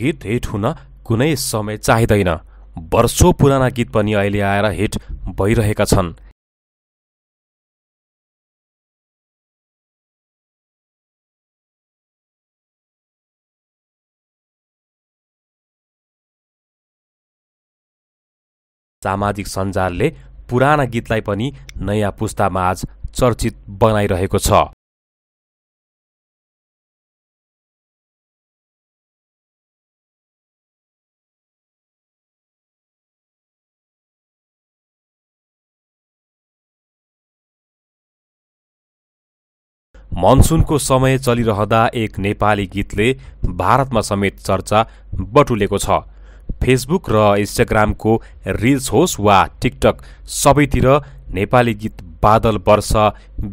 गीत हिट हुन कुनै समय चाहिँदैन वर्षो पुराना गीत पनि अहिले आएर हिट भइरहेका छन् सामाजिक सञ्जालले पुराना गीतलाई पनि नयाँ पुस्तामा आज चर्चित बनाइरहेको छ मनसुनको समय चलिरहँदा एक नेपाली गीतले भारतमा समेत चर्चा बटुलेको छ फेसबुक र इन्स्टाग्रामको रिल्स होस् वा टिकटक सबैतिर नेपाली गीत बादल वर्ष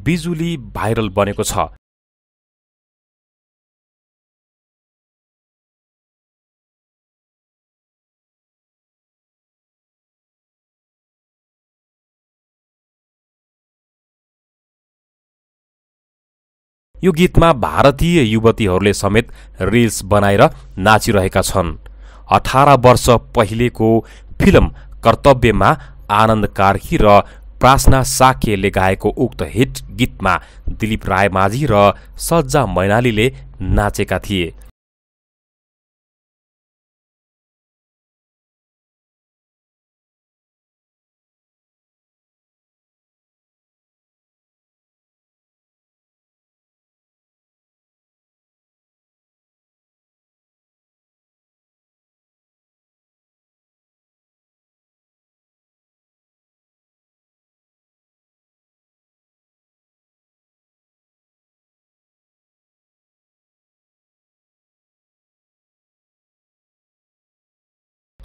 बिजुली भाइरल बनेको छ यो गीतमा भारतीय युवतीहरूले समेत रिल्स बनाएर नाचिरहेका छन् अठार वर्ष पहिलेको फिल्म कर्तव्यमा आनन्द कार्की र प्रासना साक्यले गाएको उक्त हिट गीतमा दिलीप रायमाझी र सज्जा मैनालीले नाचेका थिए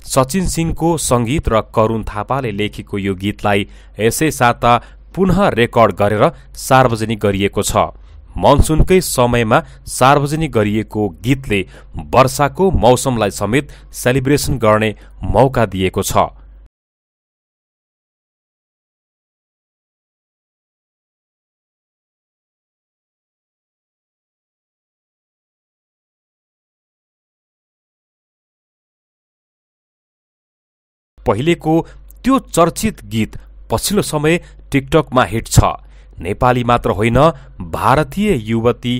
सचिन सिंहको सङ्गीत र करुण थापाले लेखेको यो गीतलाई यसै साता पुनः रेकर्ड गरेर सार्वजनिक गरिएको छ मनसुनकै समयमा सार्वजनिक गरिएको गीतले वर्षाको मौसमलाई समेत सेलिब्रेसन गर्ने मौका दिएको छ पहिलेको त्यो चर्चित गीत पछिल्लो समय टिकटकमा हिट छ नेपाली मात्र होइन भारतीय युवती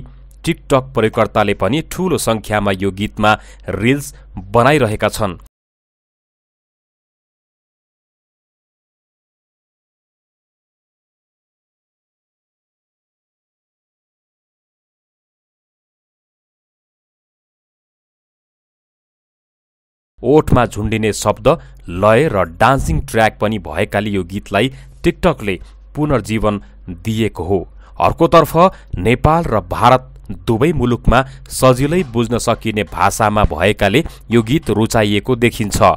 टिकटक प्रयोगकर्ताले पनि ठूलो सङ्ख्यामा यो गीतमा रिल्स बनाइरहेका छन् ओठमा झुन्डिने शब्द लय र डान्सिङ ट्र्याक पनि भएकाले यो गीतलाई टिकटकले पुनर्जीवन दिएको हो अर्कोतर्फ नेपाल र भारत दुवै मुलुकमा सजिलै बुझ्न सकिने भाषामा भएकाले यो गीत रुचाइएको देखिन्छ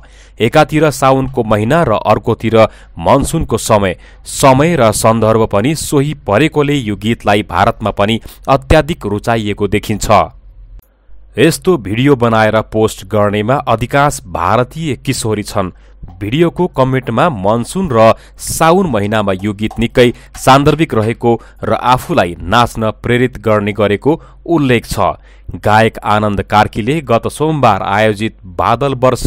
एकातिर साउनको महिना र अर्कोतिर मनसुनको समय समय र सन्दर्भ पनि सोही परेकोले यो गीतलाई भारतमा पनि अत्याधिक रुचाइएको देखिन्छ यस्तो भिडियो बनाएर पोस्ट गर्नेमा अधिकांश भारतीय किशोरी छन् भिडियोको कमेन्टमा मनसुन र साउन महिनामा यो गीत निकै सान्दर्भिक रहेको र आफूलाई नाच्न प्रेरित गर्ने गरेको उल्लेख छ गायक आनन्द कार्कीले गत सोमबार आयोजित बादल वर्ष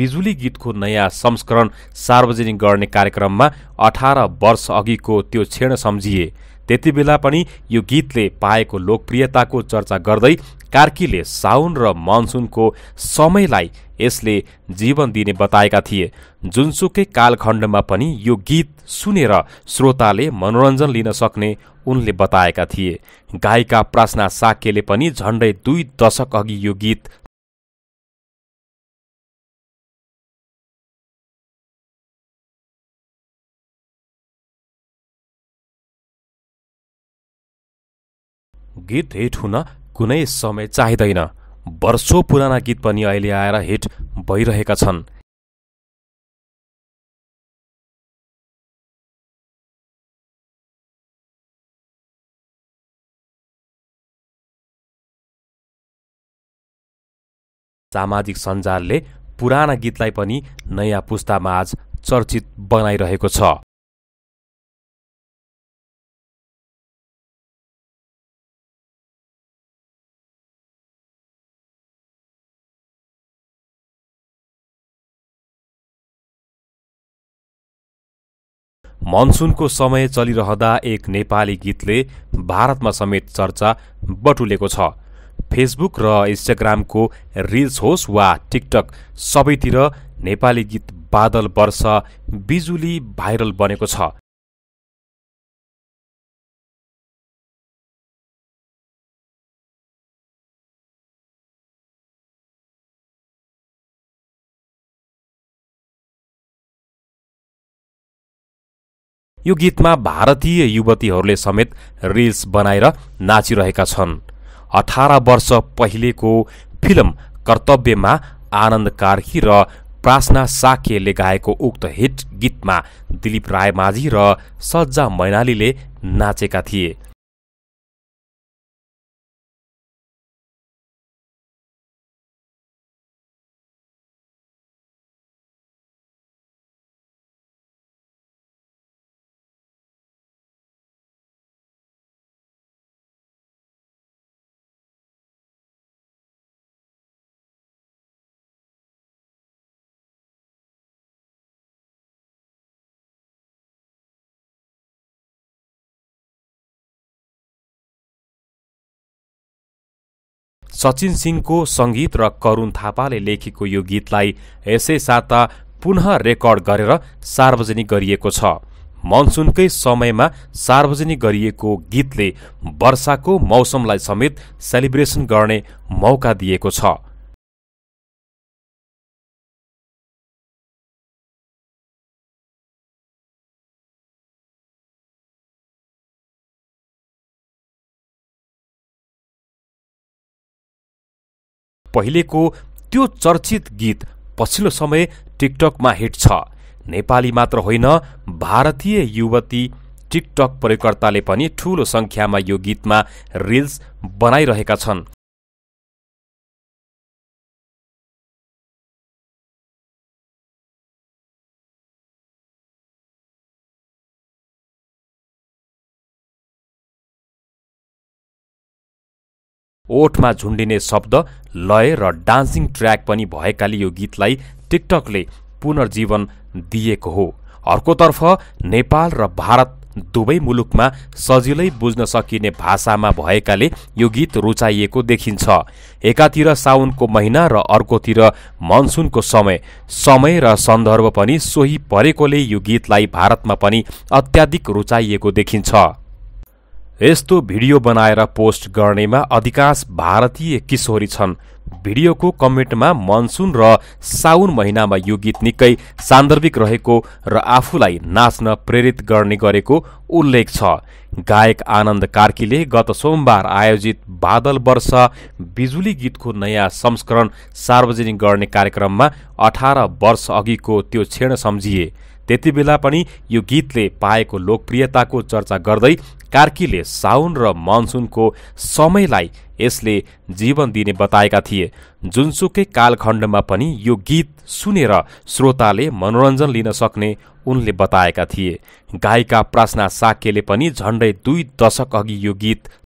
बिजुली गीतको नयाँ संस्करण सार्वजनिक गर्ने कार्यक्रममा अठार वर्ष अघिको त्यो क्षण सम्झिए त्यति बेला पनि यो गीतले पाएको लोकप्रियताको चर्चा गर्दै कार्कीले साउन र मनसुनको समयलाई यसले जीवन दिने बताएका थिए जुनसुकै कालखण्डमा पनि यो गीत सुनेर श्रोताले मनोरञ्जन लिन सक्ने उनले बताएका थिए गायिका प्रासना साक्यले पनि झण्डै दुई दशक अघि यो गीत गीत हिट हुन कुनै समय चाहिँदैन वर्षो पुराना गीत पनि अहिले आएर हिट भइरहेका छन् सामाजिक सञ्जालले पुराना गीतलाई पनि नयाँ पुस्तामा आज चर्चित बनाइरहेको छ मनसुनको समय चलिरहँदा एक नेपाली गीतले भारतमा समेत चर्चा बटुलेको छ फेसबुक र इन्स्टाग्रामको रिल्स होस् वा टिकटक सबैतिर नेपाली गीत बादल वर्ष बिजुली भाइरल बनेको छ यो गीतमा भारतीय युवतीहरूले समेत रिल्स बनाएर नाचिरहेका छन् अठार वर्ष पहिलेको फिल्म कर्तव्यमा आनन्द कार्की र प्रासना साक्यले गाएको उक्त हिट गीतमा दिलीप रायमाझी र सज्जा मैनालीले नाचेका थिए सचिन सिंहको सङ्गीत र करुण थापाले लेखेको यो गीतलाई यसै साता पुनः रेकर्ड गरेर सार्वजनिक गरिएको छ मनसुनकै समयमा सार्वजनिक गरिएको गीतले वर्षाको मौसमलाई समेत सेलिब्रेसन गर्ने मौका दिएको छ पहिलेको त्यो चर्चित गीत पछिल्लो समय टिकटकमा हिट छ नेपाली मात्र होइन भारतीय युवती टिकटक प्रयोगकर्ताले पनि ठूलो सङ्ख्यामा यो गीतमा रिल्स बनाइरहेका छन् ओठमा झुन्डिने शब्द लय र डान्सिङ ट्र्याक पनि भएकाले यो गीतलाई टिकटकले पुनर्जीवन दिएको हो अर्कोतर्फ नेपाल र भारत दुवै मुलुकमा सजिलै बुझ्न सकिने भाषामा भएकाले यो गीत रुचाइएको देखिन्छ एकातिर साउनको महिना र अर्कोतिर मनसुनको समय समय र सन्दर्भ पनि सोही परेकोले यो गीतलाई भारतमा पनि अत्याधिक रुचाइएको देखिन्छ यस्तो भिडियो बनाएर पोस्ट गर्नेमा अधिकांश भारतीय किशोरी छन् भिडियोको कमेन्टमा मनसुन र साउन महिनामा यो गीत निकै सान्दर्भिक रहेको र आफूलाई नाच्न प्रेरित गर्ने गरेको उल्लेख छ गायक आनन्द कार्कीले गत सोमबार आयोजित बादल वर्ष बिजुली गीतको नयाँ संस्करण सार्वजनिक गर्ने कार्यक्रममा अठार वर्ष अघिको त्यो क्षण सम्झिए त्यति बेला पनि यो गीतले पाएको लोकप्रियताको चर्चा गर्दै कार्कीले साउन र मनसुनको समयलाई यसले जीवन दिने बताएका थिए जुनसुकै कालखण्डमा पनि यो गीत सुनेर श्रोताले मनोरञ्जन लिन सक्ने उनले बताएका थिए गायिका प्रास्ना साक्यले पनि झन्डै दुई दशक अघि यो गीत